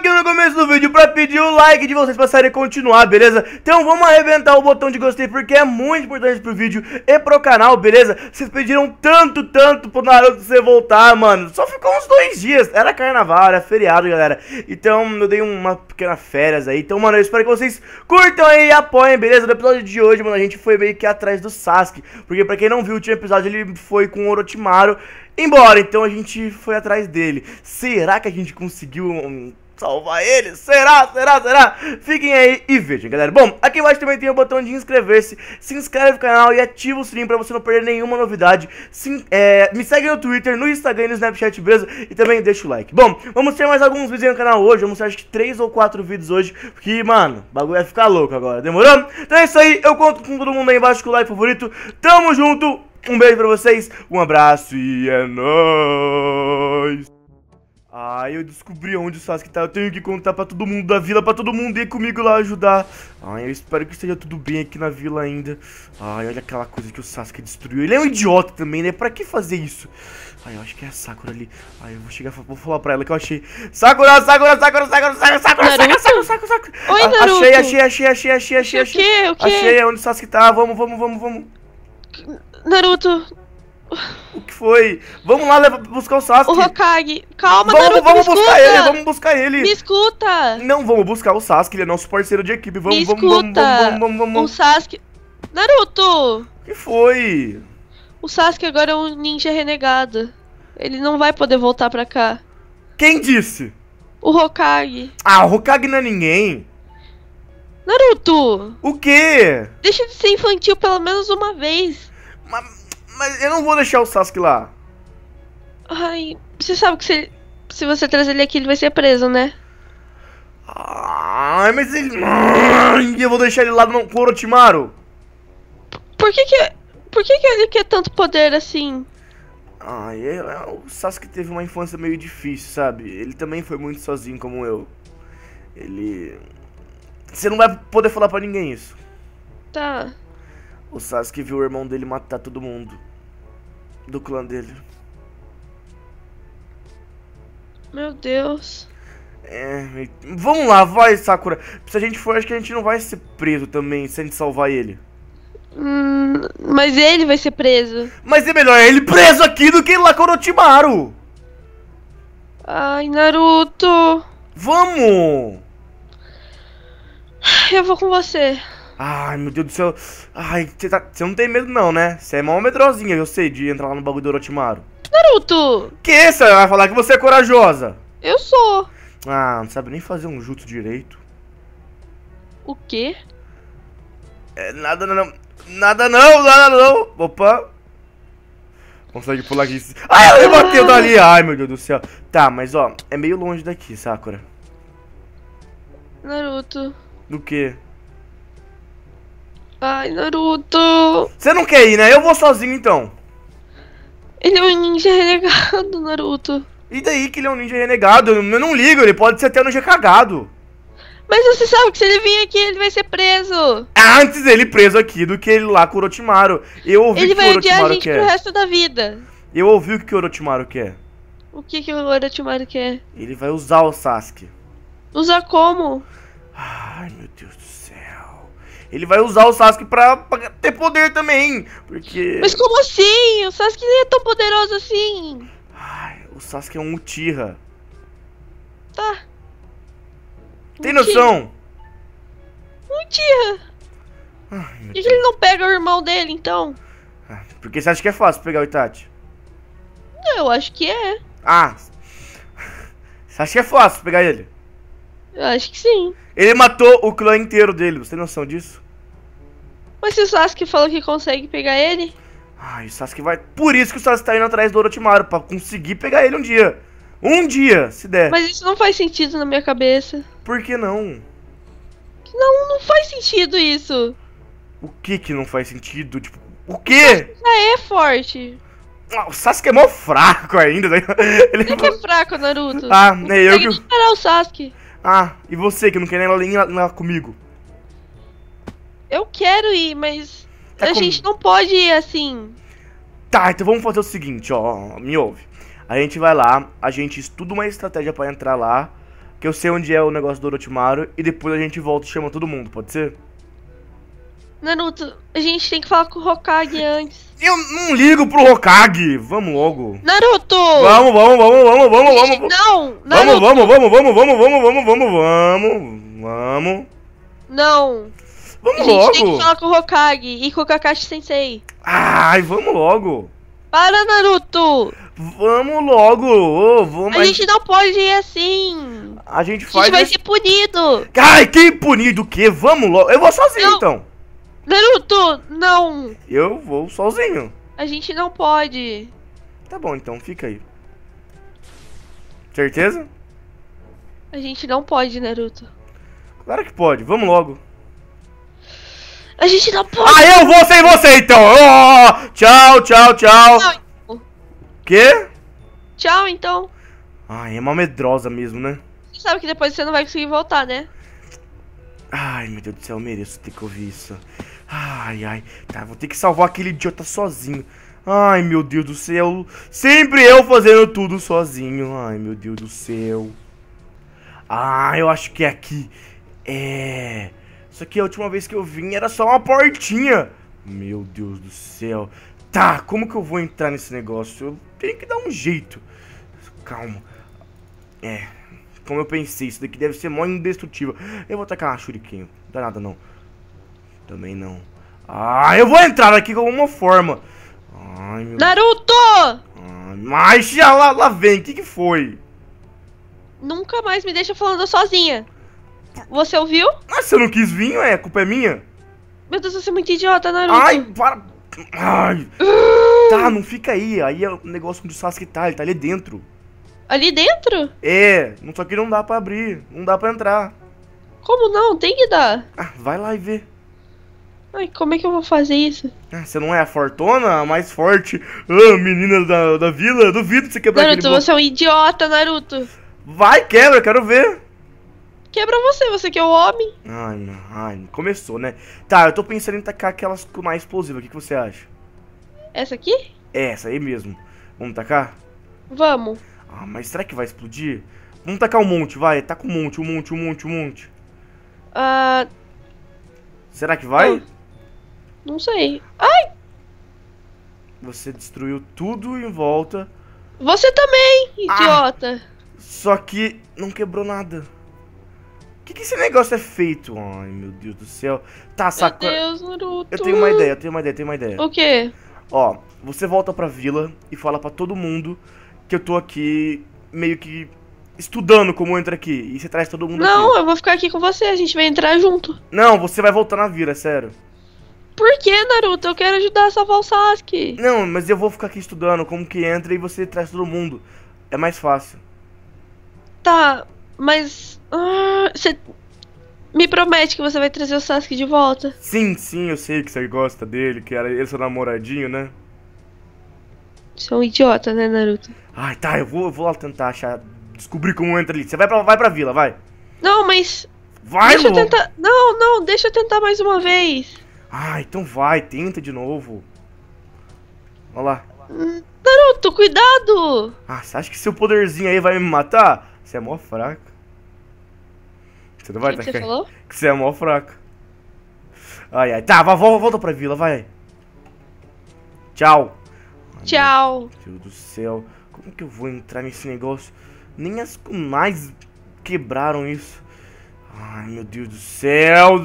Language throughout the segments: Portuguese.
aqui no começo do vídeo pra pedir o like de vocês pra série continuar, beleza? Então vamos arrebentar o botão de gostei porque é muito importante pro vídeo e pro canal, beleza? Vocês pediram tanto, tanto pro Naruto você voltar, mano. Só ficou uns dois dias. Era carnaval, era feriado, galera. Então eu dei uma pequena férias aí. Então, mano, eu espero que vocês curtam aí e apoiem, beleza? No episódio de hoje, mano, a gente foi meio que atrás do Sasuke. Porque pra quem não viu o último episódio, ele foi com o Orochimaru embora. Então a gente foi atrás dele. Será que a gente conseguiu salvar ele? Será? Será? Será? Fiquem aí e vejam, galera. Bom, aqui embaixo também tem o botão de inscrever-se. Se inscreve no canal e ativa o sininho pra você não perder nenhuma novidade. Sim, é, me segue no Twitter, no Instagram e no Snapchat, beleza? E também deixa o like. Bom, vamos ter mais alguns vídeos no canal hoje. Vamos ter acho que 3 ou 4 vídeos hoje. Porque, mano, o bagulho vai ficar louco agora. Demorou? Então é isso aí. Eu conto com todo mundo aí embaixo com o like favorito. Tamo junto. Um beijo pra vocês. Um abraço e é nóis. Ai, eu descobri onde o Sasuke tá. Eu tenho que contar pra todo mundo da vila, pra todo mundo ir comigo lá ajudar. Ai, eu espero que esteja tudo bem aqui na vila ainda. Ai, olha aquela coisa que o Sasuke destruiu. Ele é um idiota também, né? Pra que fazer isso? Ai, eu acho que é a Sakura ali. Ai, eu vou chegar, vou falar pra ela que eu achei. Sakura, Sakura, Sakura, Sakura, Sakura, Sakura, Sakura, Sakura, Sakura, Sakura. Oi, Naruto. Achei, achei, achei, achei, achei, achei. O quê? O quê? Achei é onde o Sasuke tá. Vamos, vamos, vamos, vamos. Naruto, O que foi? Vamos lá levar, buscar o Sasuke. O Hokage, calma, vamos, Naruto, Vamos buscar escuta. ele, vamos buscar ele. Me escuta. Não, vamos buscar o Sasuke, ele é nosso parceiro de equipe. Vamos, me vamos, escuta. Vamos, vamos, vamos, O Sasuke... Naruto! O que foi? O Sasuke agora é um ninja renegado. Ele não vai poder voltar pra cá. Quem disse? O Hokage. Ah, o Hokage não é ninguém. Naruto! O quê? Deixa de ser infantil pelo menos uma vez. Mas... Mas eu não vou deixar o Sasuke lá. Ai, você sabe que se, se você trazer ele aqui, ele vai ser preso, né? Ai, mas ele. Eu vou deixar ele lá no Orochimaru. Por que que. Por que que ele quer tanto poder assim? Ai, eu, é, eu, é, o Sasuke teve uma infância meio difícil, sabe? Ele também foi muito sozinho, como eu. Ele. Você não vai poder falar para ninguém isso. Tá. O Sasuke viu o irmão dele matar todo mundo do clã dele. Meu Deus. É, vamos lá, vai, Sakura. Se a gente for, acho que a gente não vai ser preso também se a gente salvar ele. Hum, mas ele vai ser preso. Mas é melhor ele preso aqui do que lá com Otimaru. Ai, Naruto. Vamos! Eu vou com você. Ai, meu Deus do céu. Ai, você tá, não tem medo não, né? Você é mó medrosinha, eu sei, de entrar lá no bagulho do Orochimaru. Naruto! Que? Você vai falar que você é corajosa? Eu sou. Ah, não sabe nem fazer um jutsu direito. O quê? É, nada não. Nada não, nada não. Opa. Consegue pular aqui. Ai, ele bateu ah. dali. Ai, meu Deus do céu. Tá, mas ó, é meio longe daqui, Sakura. Naruto. Do quê? Ai, Naruto. Você não quer ir, né? Eu vou sozinho então. Ele é um ninja renegado, Naruto. E daí que ele é um ninja renegado? Eu não ligo, ele pode ser até um ninja cagado. Mas você sabe que se ele vir aqui, ele vai ser preso. É antes ele preso aqui do que ele lá com o Orochimaru. Eu ouvi ele que vai odiar a gente quer. pro resto da vida. Eu ouvi o que o Orochimaru quer. O que, que o Orochimaru quer? Ele vai usar o Sasuke. Usar como? Ai, meu Deus do céu. Ele vai usar o Sasuke pra, pra ter poder também. Porque. Mas como assim? O Sasuke nem é tão poderoso assim. Ai, o Sasuke é um Uchiha. Tá. Tem Uchiha. noção? Uchiha. Ai, Por que ele não pega o irmão dele então? Ah, porque você acha que é fácil pegar o Itachi? Eu acho que é. Ah! Você acha que é fácil pegar ele? Eu acho que sim. Ele matou o clã inteiro dele, você tem noção disso? Mas se o Sasuke falou que consegue pegar ele? Ai, o Sasuke vai... Por isso que o Sasuke tá indo atrás do Orochimaru, pra conseguir pegar ele um dia. Um dia, se der. Mas isso não faz sentido na minha cabeça. Por que não? Não, não faz sentido isso. O que que não faz sentido? Tipo, o quê? O já é forte. Ah, o Sasuke é mó fraco ainda. Né? Ele Quem é, é fraco, Naruto. Ah, não é eu que... parar o Sasuke. Ah, e você que não quer nem lá, nem lá comigo? eu quero ir, mas a com... gente não pode ir assim. Tá, então vamos fazer o seguinte, ó, me ouve. A gente vai lá, a gente estuda uma estratégia para entrar lá, que eu sei onde é o negócio do Orochimaru, e depois a gente volta e chama todo mundo, pode ser? Naruto, a gente tem que falar com o Hokage antes. Eu não ligo pro Hokage. Vamos logo. Naruto! Vamos, vamos, vamos, vamos, vamos, vamos. não, Naruto. Vamos, vamos, vamos, vamos, vamos, vamos, vamos, vamos, vamos, vamos. Não. Vamos logo! A gente, logo! tem que falar com o Hokage e com o Kakashi Sensei. Ai, vamos logo! Para, Naruto! Vamos logo! Oh, vamos... A gente não pode ir assim! A gente faz. A gente vai esse... ser punido! Ai, que punido o quê? Vamos logo! Eu vou sozinho não. então! Naruto, não! Eu vou sozinho! A gente não pode! Tá bom então, fica aí. Certeza? A gente não pode, Naruto. Claro que pode, vamos logo! A gente não pode. Ah, eu vou sem você então! Oh, tchau, tchau, tchau! Tchau, então. que? Quê? Tchau, então. Ai, é uma medrosa mesmo, né? Você sabe que depois você não vai conseguir voltar, né? Ai, meu Deus do céu, eu mereço ter que ouvir isso. Ai, ai. Tá, vou ter que salvar aquele idiota sozinho. Ai, meu Deus do céu. Sempre eu fazendo tudo sozinho. Ai, meu Deus do céu. Ah, eu acho que é aqui. É... Só que a última vez que eu vim era só uma portinha. Meu Deus do céu. Tá, como que eu vou entrar nesse negócio? Eu tenho que dar um jeito. Calma. É, como eu pensei, isso daqui deve ser mó indestrutível. Eu vou tacar uma shuriken. Não dá nada, não. Também não. Ah, eu vou entrar aqui de alguma forma. Ai, meu... Naruto! Ai, mas já lá, lá vem, o que, que foi? Nunca mais me deixa falando sozinha. Você ouviu? Ah, você não quis vir, é? A culpa é minha? Meu Deus, você é muito idiota, Naruto. Né, Ai, para. Ai. tá, não fica aí. Aí é o negócio onde o Sasuke tá, ele tá ali dentro. Ali dentro? É, só que não dá pra abrir, não dá pra entrar. Como não? Tem que dar. Ah, vai lá e vê. Ai, como é que eu vou fazer isso? Ah, você não é a fortuna, a mais forte ah, menina da, da vila? Duvido de você quebrar Naruto, aquele... Naruto, você é um idiota, Naruto. Vai, quebra, quero ver. Quebra é você, você que é o homem. Ai, ai, começou, né? Tá, eu tô pensando em tacar aquelas com mais explosiva. O que, que você acha? Essa aqui? É, essa aí mesmo. Vamos tacar? Vamos. Ah, mas será que vai explodir? Vamos tacar um monte, vai. Taca tá um monte, um monte, um monte, um monte. Ah. Uh... Será que vai? Não sei. Ai! Você destruiu tudo em volta. Você também, ah! idiota. Ah, só que não quebrou nada que, que esse negócio é feito? Ai, meu Deus do céu. Tá, saco. Meu Deus, Naruto. Eu tenho uma ideia, eu tenho uma ideia, eu tenho uma ideia. O quê? Ó, você volta pra vila e fala pra todo mundo que eu tô aqui meio que estudando como entra aqui. E você traz todo mundo Não, aqui. eu vou ficar aqui com você, a gente vai entrar junto. Não, você vai voltar na vila, é sério. Por que, Naruto? Eu quero ajudar a salvar o Sasuke. Não, mas eu vou ficar aqui estudando como que entra e você traz todo mundo. É mais fácil. Tá, mas. Uh, ah, você me promete que você vai trazer o Sasuke de volta. Sim, sim, eu sei que você gosta dele, que era ele é seu namoradinho, né? Você é um idiota, né, Naruto? Ai, tá, eu vou, eu vou lá tentar achar. Descobrir como entra ali. Você vai pra, vai pra vila, vai. Não, mas. Vai, deixa logo. eu tentar. Não, não, deixa eu tentar mais uma vez. Ah, então vai, tenta de novo. Olha lá. Naruto, cuidado! Ah, você acha que seu poderzinho aí vai me matar? Você é mó fraco. Tudo bem, que, tá que você falou? Que você é mó fraco. Ai, ai. Tá, volta pra vila, vai. Tchau. Tchau. Ai, meu Deus do céu. Como que eu vou entrar nesse negócio? Nem as mais quebraram isso. Ai, meu Deus do céu.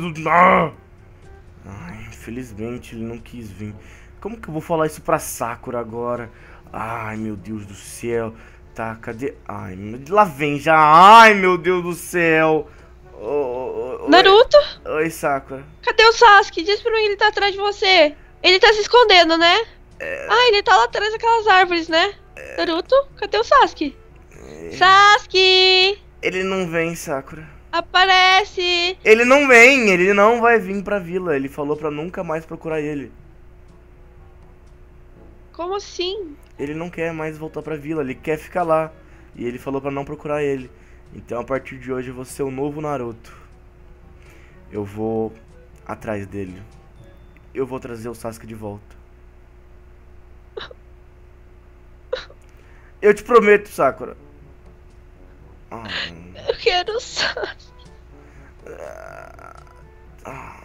Ai, infelizmente ele não quis vir. Como que eu vou falar isso pra Sakura agora? Ai, meu Deus do céu. Tá, cadê? Ai, lá vem já. Ai, meu Deus do céu. Naruto? Oi, oi, Sakura. Cadê o Sasuke? Diz pra mim que ele tá atrás de você. Ele tá se escondendo, né? É... Ah, ele tá lá atrás daquelas árvores, né? É... Naruto, cadê o Sasuke? É... Sasuke! Ele não vem, Sakura. Aparece! Ele não vem, ele não vai vir pra vila. Ele falou pra nunca mais procurar ele. Como assim? Ele não quer mais voltar pra vila, ele quer ficar lá. E ele falou pra não procurar ele. Então a partir de hoje eu vou ser o novo Naruto. Eu vou atrás dele. Eu vou trazer o Sasuke de volta. Eu te prometo, Sakura. Eu quero o Sasuke. Ah. Ah.